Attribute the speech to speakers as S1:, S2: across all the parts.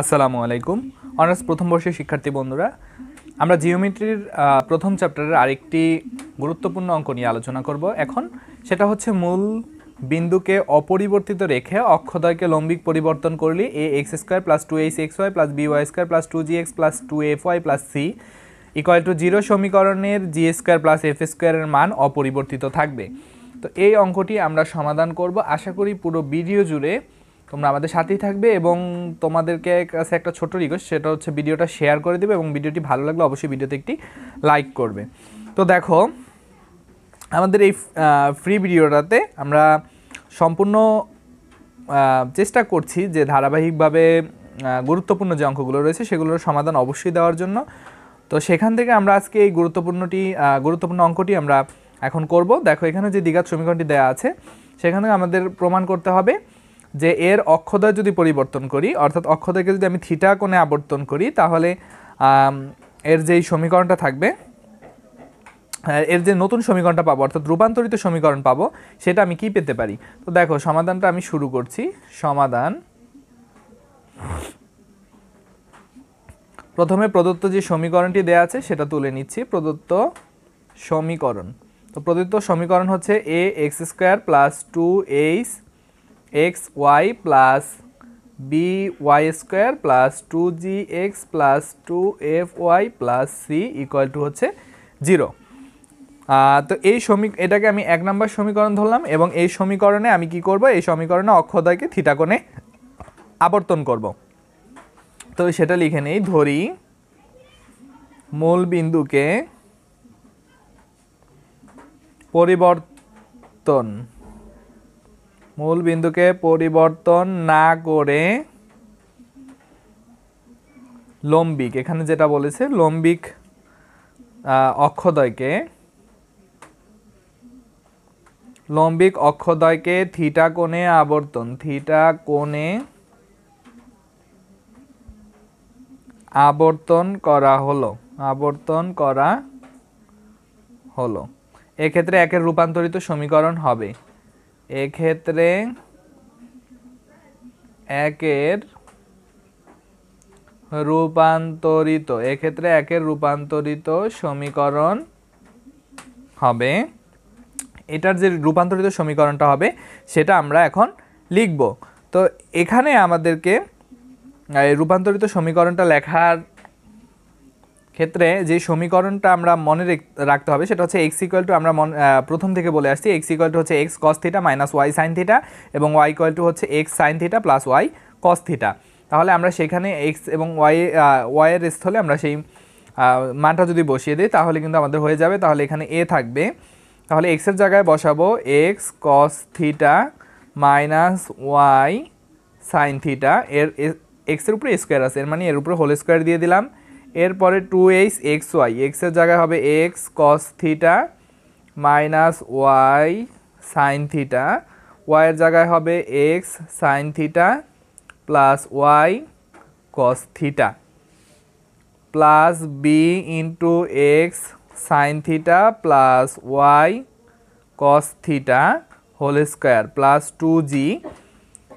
S1: আসসালামু আলাইকুম অনার্স প্রথম বর্ষের শিক্ষার্থী বন্ধুরা আমরা জিওমেট্রির প্রথম চ্যাপ্টারের আরেকটি গুরুত্বপূর্ণ অঙ্ক নিয়ে আলোচনা করব এখন সেটা হচ্ছে মূল বিন্দুকে অপরিবর্তিত রেখে অক্ষদয়কে লম্বিক পরিবর্তন করলে a x square plus two h x y plus b y square plus two g x plus two f y plus c equal to zero সমীকরণের জি স্কোয়ার প্লাস এফ স্কোয়ারের মান অপরিবর্তিত থাকবে তো এই অঙ্কটি আমরা সমাধান করব আশা করি পুরো ভিডিও জুড়ে তোমরা আমাদের সাথেই থাকবে এবং তোমাদেরকে কাছে একটা ছোট রিকোয়েস্ট সেটা হচ্ছে ভিডিওটা শেয়ার করে দেবে এবং ভিডিওটি ভালো লাগলে অবশ্যই ভিডিওতে একটি লাইক করবে তো দেখো আমাদের এই ফ্রি ভিডিওটাতে আমরা সম্পূর্ণ চেষ্টা করছি যে ধারাবাহিকভাবে গুরুত্বপূর্ণ যে অঙ্কগুলো রয়েছে সেগুলোর সমাধান অবশ্যই দেওয়ার জন্য তো সেখান থেকে আমরা আজকে এই গুরুত্বপূর্ণটি গুরুত্বপূর্ণ অঙ্কটি আমরা এখন করব দেখো এখানে যে দীঘার সমীকরণটি দেওয়া আছে সেখানে আমাদের প্রমাণ করতে হবে যে এর অক্ষদয় যদি পরিবর্তন করি অর্থাৎ অক্ষদয়কে যদি আমি থিটা কোণে আবর্তন করি তাহলে এর যে সমীকরণটা থাকবে এর যে নতুন সমীকরণটা পাবো অর্থাৎ রূপান্তরিত সমীকরণ পাবো সেটা আমি কি পেতে পারি তো দেখো সমাধানটা আমি শুরু করছি সমাধান প্রথমে প্রদত্ত যে সমীকরণটি দেয়া আছে সেটা তুলে নিচ্ছি প্রদত্ত সমীকরণ তো প্রদত্ত সমীকরণ হচ্ছে a x square plus two h x y plus b y square plus two g x plus two f y plus c equal to হচ্ছে জিরো তো এই সমীক এটাকে আমি এক নম্বর সমীকরণ ধরলাম এবং এই সমীকরণে আমি কি করব এই সমীকরণে অক্ষদয়কে থিটাকোণে আবর্তন করব তো সেটা লিখে নেই ধরি মূল বিন্দুকে পরিবর্তন মূল বিন্দুকে পরিবর্তন না করে লম্বিক এখানে যেটা বলেছে লম্বিক অক্ষদয়কে লম্বিক অক্ষদয়কে থিটা কোণে আবর্তন থিটা কোণে আবর্তন করা হলো আবর্তন করা হলো এক্ষেত্রে একের রূপান্তরিত সমীকরণ হবে এক্ষেত্রে একের রূপান্তরিত এক্ষেত্রে একের রূপান্তরিত সমীকরণ হবে এটার যে রূপান্তরিত সমীকরণটা হবে সেটা আমরা এখন লিখব তো এখানে আমাদেরকে রূপান্তরিত সমীকরণটা লেখার ক্ষেত্রে যে সমীকরণটা আমরা মনে রাখতে হবে সেটা হচ্ছে এক্স ইকুয়াল টু আমরা প্রথম থেকে বলে আসছি এক্স ইকুয়াল টু হচ্ছে x cos theta minus y sine theta এবং ওয়াই ইকুয়াল টু হচ্ছে x sine theta plus y cos theta তাহলে আমরা সেখানে এক্স এবং ওয়াই ওয়াইয়ের স্থলে আমরা সেই মানটা যদি বসিয়ে দিই তাহলে কিন্তু আমাদের হয়ে যাবে তাহলে এখানে এ থাকবে তাহলে এক্সের জায়গায় বসাবো x cos theta minus y sine theta এর এক্সের উপরে স্কোয়ার আছে এর মানে এর উপরে হোল স্কোয়ার দিয়ে দিলাম এরপরে টু এইচ এক্স ওয়াই এক্সের জায়গায় হবে x cos theta minus y sine theta ওয়াইয়ের জায়গায় হবে x sine theta plus y cos theta plus b into x sine theta plus y cos theta whole square plus two g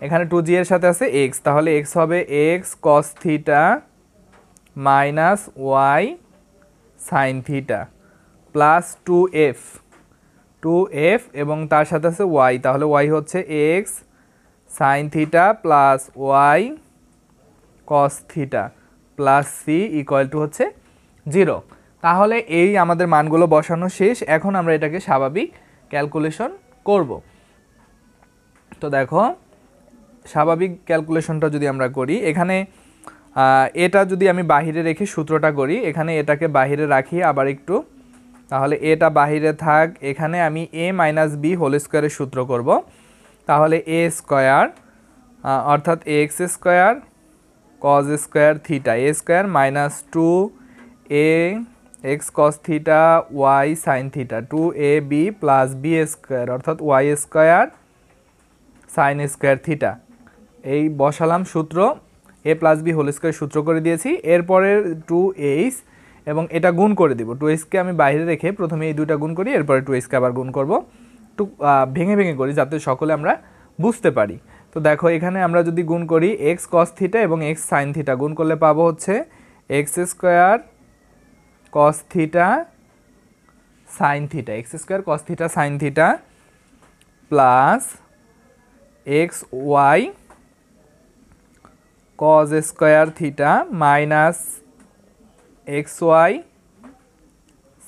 S1: এখানে two জি এর সাথে আছে এক্স তাহলে x হবে x cos theta minus y sine theta plus two f two f এবং তার সাথে আছে ওয়াই তাহলে ওয়াই হচ্ছে x sine theta plus y cos theta plus c equal to হচ্ছে জিরো তাহলে এই আমাদের মানগুলো বসানো শেষ এখন আমরা এটাকে স্বাভাবিক ক্যালকুলেশন করব তো দেখো স্বাভাবিক ক্যালকুলেশনটা যদি আমরা করি এখানে এটা যদি আমি বাহিরে রেখে সূত্রটা করি এখানে এটাকে বাহিরে রাখি আবার একটু তাহলে এটা বাহিরে থাক এখানে আমি এ মাইনাস বি হোল স্কোয়ারের সূত্র করব তাহলে এ স্কোয়ার অর্থাৎ a x square cos square theta a square minus two a x cos theta y sine theta two a b plus b square অর্থাৎ y square sine square theta এই বসালাম সূত্র a plus b whole square সূত্র করে দিয়েছি এরপরের two এইস এবং এটা গুণ করে দিব টু এইসকে আমি বাইরে রেখে প্রথমে এই দুটা গুণ করি এরপরে টু এইসকে আবার গুণ করব টু ভেঙে ভেঙে করি যাতে সকলে আমরা বুঝতে পারি তো দেখো এখানে আমরা যদি গুণ করি এক্স কস থিটা এবং এক্স সাইন থিটা গুণ করলে পাবো হচ্ছে x square cos theta sine theta x square cos theta sine theta plus x y cos square theta minus x y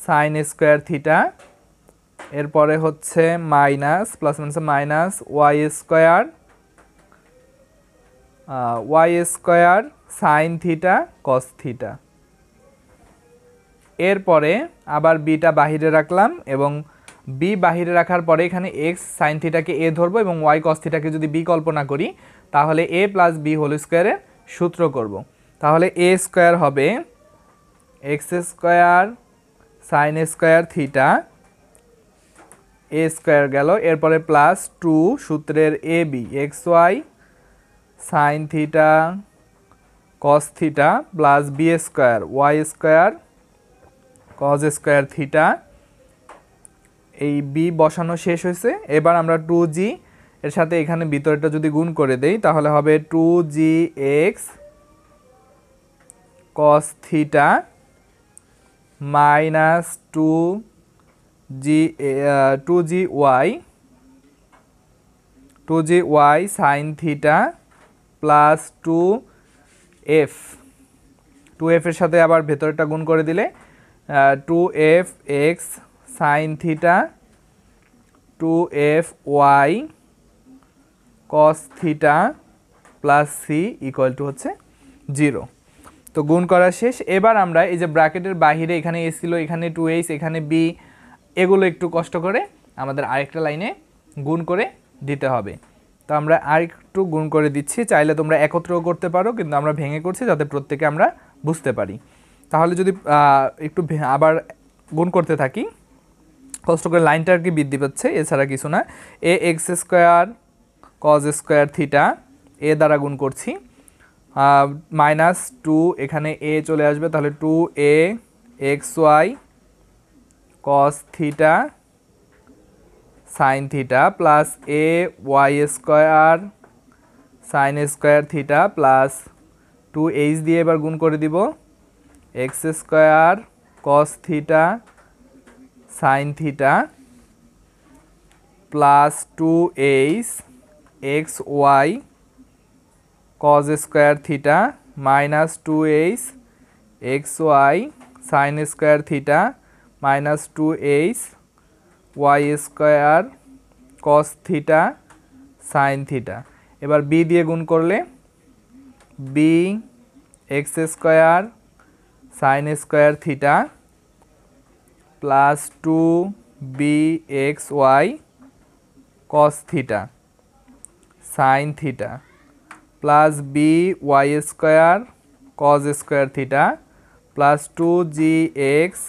S1: sine square theta এরপরে হচ্ছে minus plus minus minus y square y square sine theta cos theta এরপরে আবার beta বাহিরে রাখলাম এবং B বাহিরে রাখার পরে এখানে এক্স সাইন থিটাকে এ ধরবো এবং ওয়াই কস থিটাকে যদি বি কল্পনা করি তাহলে এ প্লাস বি হোল স্কোয়ারে সূত্র করব। তাহলে এ স্কোয়ার হবে x square sine square theta a square গেল এরপরে প্লাস টু সূত্রের a b x y sine theta cos theta plus b square y square cos square theta এই বি বসানো শেষ হয়েছে এবার আমরা টু জি এর সাথে এখানে ভিতরেটা যদি গুণ করে দেই তাহলে হবে two g x cos theta minus two g two g y two g y sine theta plus two f two এফের সাথে আবার ভেতরটা গুণ করে দিলে two f x sine theta two f y cos theta plus c equal to হচ্ছে zero তো গুণ করা শেষ এবার আমরা এই যে ব্র্যাকেটের বাহিরে এখানে এ ছিল এখানে টু এইস এখানে বি এগুলো একটু কষ্ট করে আমাদের আরেকটা লাইনে গুণ করে দিতে হবে তো আমরা আরেকটু গুণ করে দিচ্ছি চাইলে তোমরা একত্রও করতে পারো কিন্তু আমরা ভেঙে করছি যাতে প্রত্যেকে আমরা বুঝতে পারি তাহলে যদি একটু আবার গুণ করতে থাকি কষ্ট করে লাইনটার কি বৃদ্ধি পাচ্ছে এছাড়া কিছু না a x square cos square theta a দ্বারা গুণ করছি মাইনাস টু এখানে এ চলে আসবে তাহলে two a x y cos theta sine theta plus a y square sine square theta plus two h দিয়ে এবার গুণ করে দিব x square cos theta sine theta plus two h x y cos square theta minus two h x y sine square theta minus two h y square cos theta sine theta এবার b দিয়ে গুণ করলে b x square sine square theta plus two b x y cos theta sine theta plus b y square cos square theta plus two g x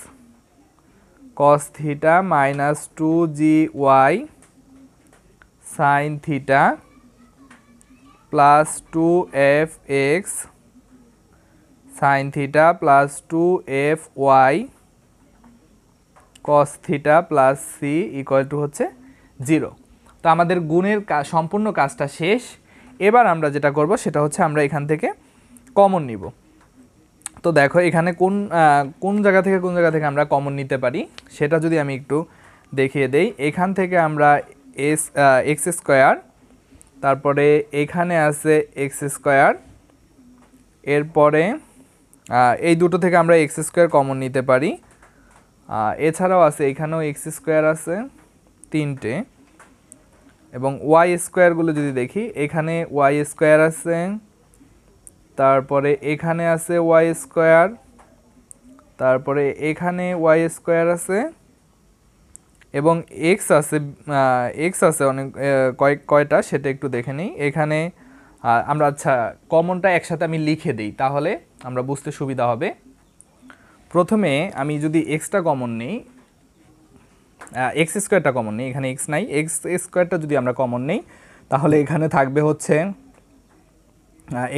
S1: cos theta minus two g y sine theta plus two f x sine theta plus two f y cos theta plus c equal to হচ্ছে zero তো আমাদের গুণের সম্পূর্ণ কাজটা শেষ এবার আমরা যেটা করব সেটা হচ্ছে আমরা এখান থেকে কমন নিব তো দেখো এখানে কোন কোন জায়গা থেকে কোন জায়গা থেকে আমরা কমন নিতে পারি সেটা যদি আমি একটু দেখিয়ে দেই এখান থেকে আমরা এস এক্স স্কোয়ার তারপরে এখানে আছে এক্স স্কোয়ার এরপরে এই দুটো থেকে আমরা এক্স স্কোয়ার কমন নিতে পারি এছাড়াও আছে এখানেও এক্স স্কোয়ার আছে তিনটে এবং ওয়াই স্কোয়ারগুলো যদি দেখি এখানে ওয়াই স্কোয়ার আছে তারপরে এখানে আছে ওয়াই স্কোয়ার তারপরে এখানে ওয়াই স্কোয়ার আছে এবং এক্স আছে এক্স আছে অনেক কয়েক কয়টা সেটা একটু দেখে নিই এখানে আমরা আচ্ছা কমনটা একসাথে আমি লিখে দিই তাহলে আমরা বুঝতে সুবিধা হবে প্রথমে আমি যদি এক্সটা কমন নিই এক্স স্কোয়ারটা কমন নেই এখানে এক্স নাই এক্স স্কোয়ারটা যদি আমরা কমন নেই তাহলে এখানে থাকবে হচ্ছে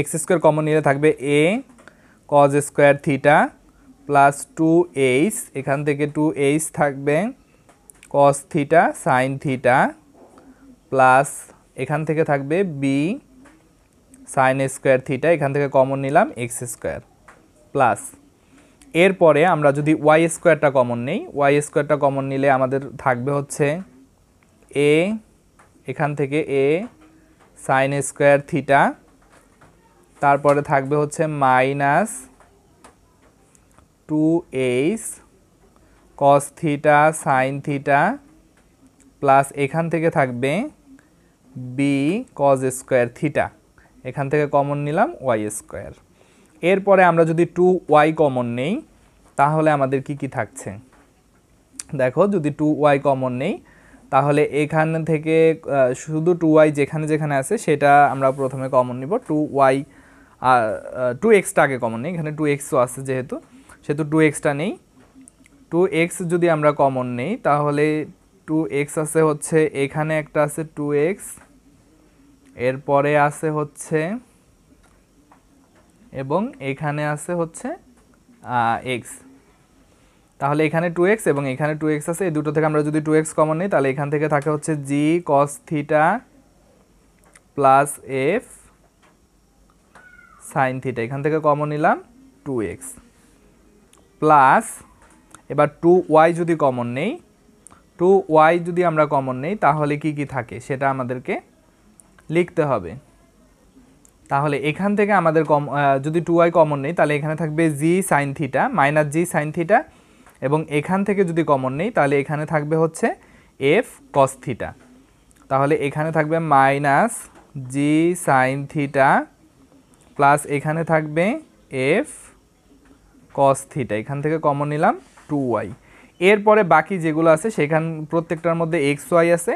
S1: এক্স স্কোয়ার কমন নিলে থাকবে a cos square theta plus two h এখান থেকে টু এইচ থাকবে cos theta sine theta plus এখান থেকে থাকবে বি সাইন স্কোয়ার থিটা এখান থেকে কমন নিলাম এক্স স্কোয়ার প্লাস এরপরে আমরা যদি ওয়াই স্কোয়ারটা কমন নেই ওয়াই স্কোয়ারটা কমন নিলে আমাদের থাকবে হচ্ছে এ এখান থেকে এ সাইন স্কোয়ার থিটা তারপরে থাকবে হচ্ছে minus two h cos theta sine theta plus এখান থেকে থাকবে বি কজ স্কোয়ার থিটা এখান থেকে কমন নিলাম ওয়াই স্কোয়ার এরপরে আমরা যদি টু ওয়াই কমন নেই তাহলে আমাদের কি কি থাকছে দেখো যদি টু ওয়াই কমন নেই তাহলে এখান থেকে শুধু টু ওয়াই যেখানে যেখানে আছে সেটা আমরা প্রথমে কমন নিব টু ওয়াই টু এক্সটা আগে কমন নেই এখানে টু এক্সও আছে যেহেতু সেহেতু টু এক্সটা নেই টু এক্স যদি আমরা কমন নেই তাহলে টু এক্স আছে হচ্ছে এখানে একটা আছে টু এক্স এরপরে আছে হচ্ছে এবং এখানে আছে হচ্ছে এক্স তাহলে এখানে টু এক্স এবং এখানে টু এক্স আছে এই দুটো থেকে আমরা যদি টু এক্স কমন নিই তাহলে এখান থেকে থাকে হচ্ছে g cos theta plus f sine theta এখান থেকে কমন নিলাম টু এক্স প্লাস এবার টু ওয়াই যদি কমন নেই টু ওয়াই যদি আমরা কমন নেই তাহলে কি কি থাকে সেটা আমাদেরকে লিখতে হবে তাহলে এখান থেকে আমাদের কম যদি টু ওয়াই কমন নেই তাহলে এখানে থাকবে g sine theta minus g sine theta এবং এখান থেকে যদি কমন নেই তাহলে এখানে থাকবে হচ্ছে এফ কস থিটা তাহলে এখানে থাকবে minus g sine theta plus এখানে থাকবে এফ কস থিটা এখান থেকে কমন নিলাম টু ওয়াই এরপরে বাকি যেগুলো আছে সেখান প্রত্যেকটার মধ্যে এক্স ওয়াই আছে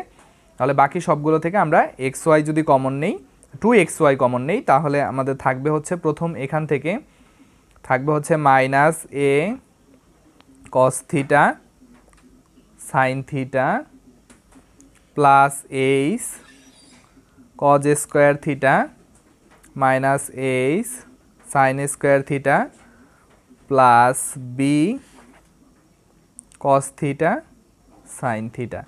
S1: তাহলে বাকি সবগুলো থেকে আমরা এক্স ওয়াই যদি কমন নেই টু এক্স ওয়াই কমন নেই তাহলে আমাদের থাকবে হচ্ছে প্রথম এখান থেকে থাকবে হচ্ছে minus a cos theta sine theta plus h cos square theta minus h sine square theta plus b cos theta sine theta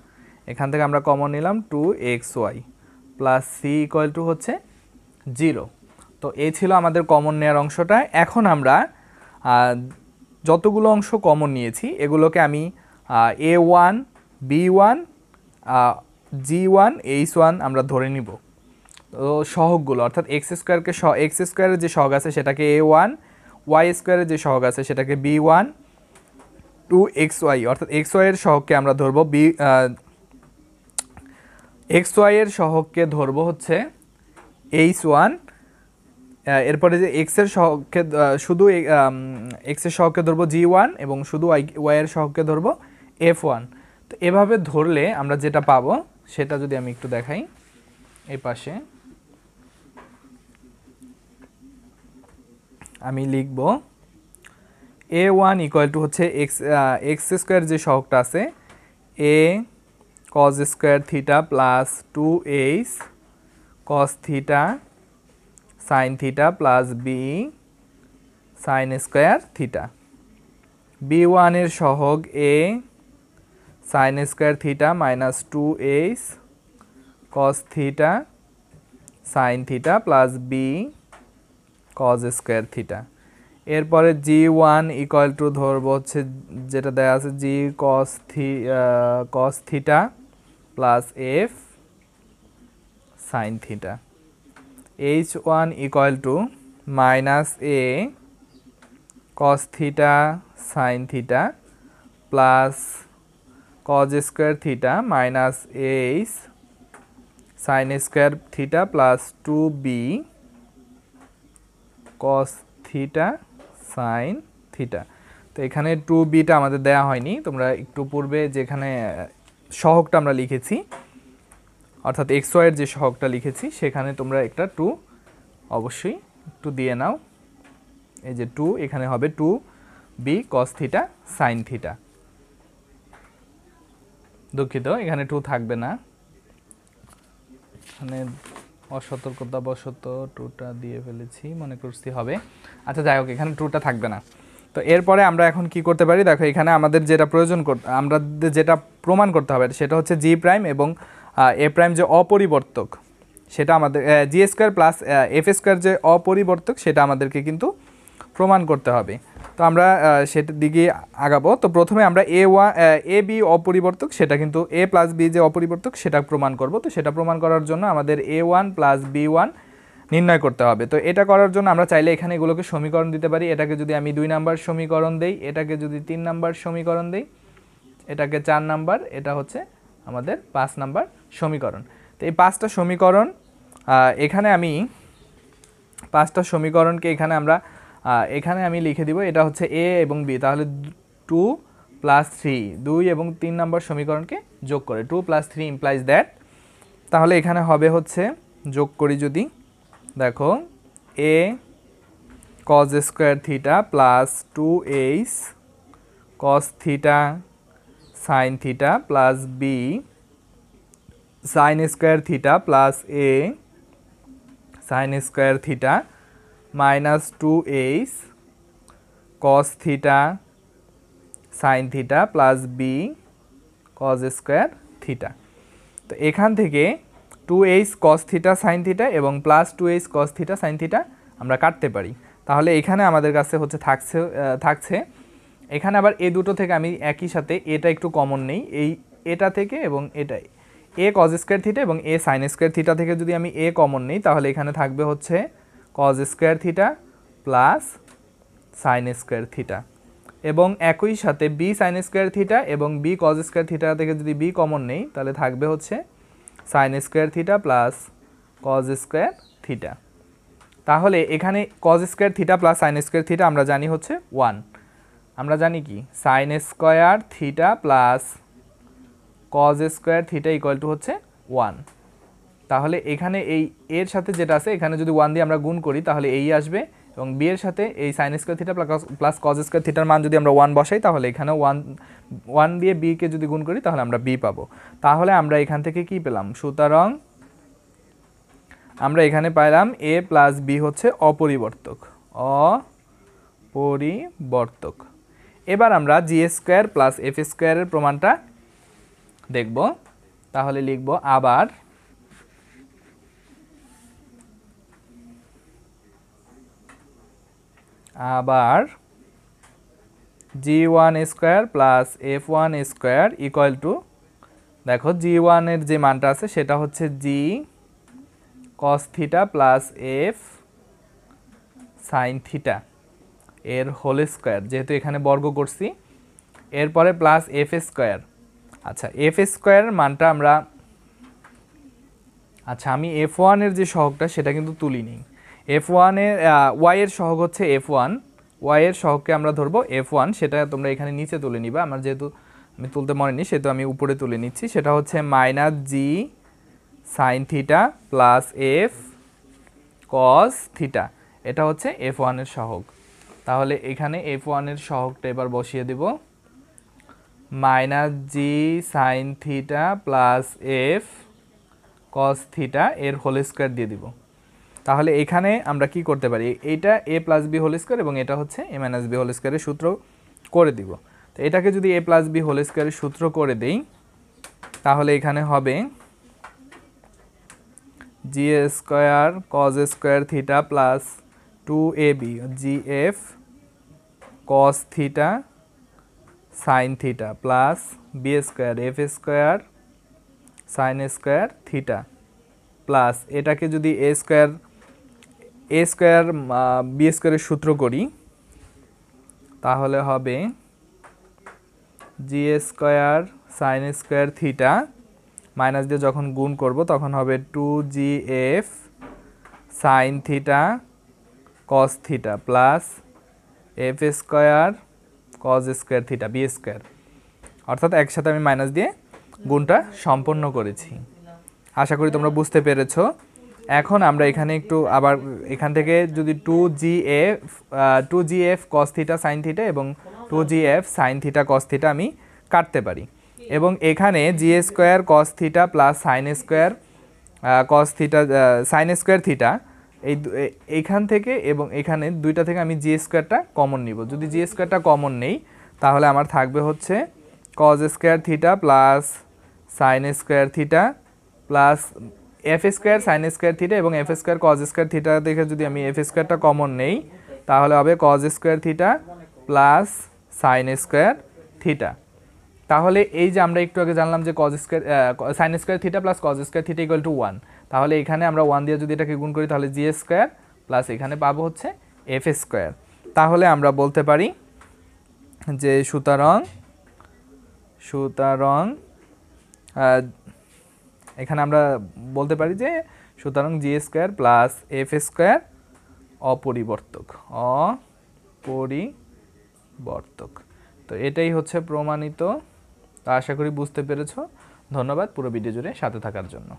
S1: এখান থেকে আমরা কমন নিলাম two x y plus c equal to হচ্ছে জিরো তো এই ছিল আমাদের common নেয়ার অংশটা এখন আমরা যতগুলো অংশ কমন নিয়েছি এগুলোকে আমি a one b one g one h one আমরা ধরে নিব তো সহগগুলো অর্থাৎ এক্স স্কোয়ারকে স এক্স স্কোয়ারের যে সহগ আছে সেটাকে এ ওয়ান ওয়াই স্কোয়ারের যে সহগ আছে সেটাকে b one two x y অর্থাৎ এক্স ওয়াইয়ের সহগকে আমরা ধরবো বি এক্স ওয়াইয়ের সহগকে ধরবো হচ্ছে এইচ ওয়ান এরপরে যে এক্সের সহগকে শুধু এক্সের সহগকে ধরবো জি ওয়ান এবং শুধু ওয়াই ওয়াইয়ের সহগকে ধরবো এফ ওয়ান তো এভাবে ধরলে আমরা যেটা পাবো সেটা যদি আমি একটু দেখাই এই পাশে আমি লিখব এ ওয়ান ইকুয়াল টু হচ্ছে এক্স এক্স স্কোয়ার যে সহগটা আছে এ cos square theta plus 2h cos theta sin theta plus b sin square theta b1 এর সহগ a sin square theta minus 2h cos theta sin theta plus b cos square theta এরপরে জি one equal two ধরবো হচ্ছে যেটা দেওয়া আছে g cos থি cos theta plus f sine theta h one equal to minus a cos theta sine theta plus cos square theta minus h sine square theta plus two b cos theta sine theta তো এখানে two beta আমাদের দেয়া হয়নি তোমরা একটু পূর্বে যেখানে সহগটা আমরা লিখেছি অর্থাৎ এক্স ওয়াইয়ের যে সহগটা লিখেছি সেখানে তোমরা একটা টু অবশ্যই একটু দিয়ে নাও এই যে টু এখানে হবে two b cos theta sine theta দুঃখিত এখানে টু থাকবে না এখানে অসতর্কতা অসতর্কতাবশত টুটা দিয়ে ফেলেছি মনে করছি হবে আচ্ছা যাই হোক এখানে টুটা থাকবে না তো এরপরে আমরা এখন কি করতে পারি দেখো এখানে আমাদের যেটা প্রয়োজন আমরা যেটা প্রমাণ করতে হবে সেটা হচ্ছে জি প্রাইম এবং এ প্রাইম যে অপরিবর্তক সেটা আমাদের g square plus f square যে অপরিবর্তক সেটা আমাদেরকে কিন্তু প্রমাণ করতে হবে তো আমরা সেটার দিকে আগাবো তো প্রথমে আমরা এ ওয়া এ বি অপরিবর্তক সেটা কিন্তু এ প্লাস বি যে অপরিবর্তক সেটা প্রমাণ করব তো সেটা প্রমাণ করার জন্য আমাদের a one plus b one নির্ণয় করতে হবে তো এটা করার জন্য আমরা চাইলে এখানে এগুলোকে সমীকরণ দিতে পারি এটাকে যদি আমি দুই নাম্বার সমীকরণ দেই এটাকে যদি তিন নাম্বার সমীকরণ দেই এটাকে চার নাম্বার এটা হচ্ছে আমাদের পাঁচ নাম্বার সমীকরণ তো এই পাঁচটা সমীকরণ এখানে আমি পাঁচটা সমীকরণকে এখানে আমরা এখানে আমি লিখে দিব এটা হচ্ছে এ এবং বি তাহলে টু প্লাস থ্রি দুই এবং তিন নম্বর সমীকরণকে যোগ করে two plus three implies that তাহলে এখানে হবে হচ্ছে যোগ করি যদি দেখো a cos square theta plus two h cos theta sine theta plus b sine square theta plus a sine square theta minus two h cos theta sine theta plus b cos square theta তো এখান থেকে two h cos theta sine theta এবং plus two h cos theta sine theta আমরা কাটতে পারি তাহলে এখানে আমাদের কাছে হচ্ছে থাকছে থাকছে এখানে আবার এ দুটো থেকে আমি একই সাথে এটা একটু কমন নেই এই এটা থেকে এবং এটাই এ কজ স্কোয়ার থিটা এবং এ সাইন স্কোয়ার থিটা থেকে যদি আমি এ কমন নিই তাহলে এখানে থাকবে হচ্ছে cos square theta plus sine square theta এবং একই সাথে বি সাইন স্কোয়ার থিটা এবং বি কজ স্কোয়ার থিটা থেকে যদি বি কমন নেই তাহলে থাকবে হচ্ছে sine square theta plus cos square theta তাহলে এখানে cos square theta plus sine square theta আমরা জানি হচ্ছে ওয়ান আমরা জানি কি sine square theta plus cos square theta equal to হচ্ছে ওয়ান তাহলে এখানে এই এর সাথে যেটা আছে এখানে যদি ওয়ান দিয়ে আমরা গুণ করি তাহলে এই আসবে এবং বি এর সাথে এই sine square theta plus cos square থিটার মান যদি আমরা ওয়ান বসাই তাহলে এখানে ওয়ান ওয়ান দিয়ে বিকে যদি গুণ করি তাহলে আমরা বি পাবো তাহলে আমরা এখান থেকে কি পেলাম সুতরাং আমরা এখানে পাইলাম এ প্লাস বি হচ্ছে অপরিবর্তক অপরিবর্তক এবার আমরা জি স্কোয়ার প্লাস এফ স্কোয়ারের প্রমাণটা দেখব তাহলে লিখব আবার আবার g one square plus f one square equal to দেখো জি ওয়ানের যে মানটা আছে সেটা হচ্ছে g cos theta plus f sine theta এর হোল স্কোয়ার যেহেতু এখানে বর্গ করছি এরপরে প্লাস এফ স্কোয়ার আচ্ছা এফ স্কোয়ারের মানটা আমরা আচ্ছা আমি এফ ওয়ানের যে সহগটা সেটা কিন্তু তুলি নিই এফ ওয়ানের ওয়াইয়ের সহগ হচ্ছে এফ ওয়ান ওয়াইয়ের সহগকে আমরা ধরবো এফ ওয়ান সেটা তোমরা এখানে নিচে তুলে নিবা আমার যেহেতু আমি তুলতে মনে নি সেহেতু আমি উপরে তুলে নিচ্ছি সেটা হচ্ছে minus g sine theta plus f cos theta এটা হচ্ছে এফ ওয়ানের সহগ তাহলে এখানে এফ ওয়ানের সহগটা এবার বসিয়ে দেব minus g sine theta plus f cos theta এর হোল স্কোয়ার দিয়ে দিব তাহলে এখানে আমরা কি করতে পারি এইটা a plus b whole square এবং এটা হচ্ছে এ মাইনাস বি হোল স্কোয়ারের সূত্র করে দিব তো এটাকে যদি এ প্লাস বি হোল স্কোয়ারের সূত্র করে দেই তাহলে এখানে হবে g a square cos square theta plus two a b g f cos theta sine theta plus b square f square sine square theta plus এটাকে যদি a square a square b স্কোয়ারের সূত্র করি তাহলে হবে g square sine square theta minus দিয়ে যখন গুণ করব তখন হবে two g f sine theta cos theta plus f square cos square theta b square অর্থাৎ একসাথে আমি মাইনাস দিয়ে গুণটা সম্পন্ন করেছি আশা করি তোমরা বুঝতে পেরেছো এখন আমরা এখানে একটু আবার এখান থেকে যদি two g f two g f cos theta sine theta এবং two g f sine theta cos theta আমি কাটতে পারি এবং এখানে g square cos theta plus sine square cos theta sine square theta এই এইখান থেকে এবং এখানে দুইটা থেকে আমি জি স্কোয়ারটা কমন নিব যদি জি স্কোয়ারটা কমন নেই তাহলে আমার থাকবে হচ্ছে cos square theta plus sine square theta plus f square sine square theta এবং f square cos square theta দেখে যদি আমি এফ স্কোয়ারটা কমন নেই তাহলে হবে cos square theta plus sine square theta তাহলে এই যে আমরা একটু আগে জানলাম যে cos square sine square theta plus cos square theta equal to one তাহলে এখানে আমরা ওয়ান দিয়ে যদি এটাকে গুণ করি তাহলে জি স্কোয়ার প্লাস এখানে পাবো হচ্ছে এফ স্কোয়ার তাহলে আমরা বলতে পারি যে সুতরাং সুতরাং এখানে আমরা বলতে পারি যে সুতরাং g square plus f square অপরিবর্তক অপরিবর্তক তো এটাই হচ্ছে প্রমাণিত আশা করি বুঝতে পেরেছ ধন্যবাদ পুরো ভিডিও জুড়ে সাথে থাকার জন্য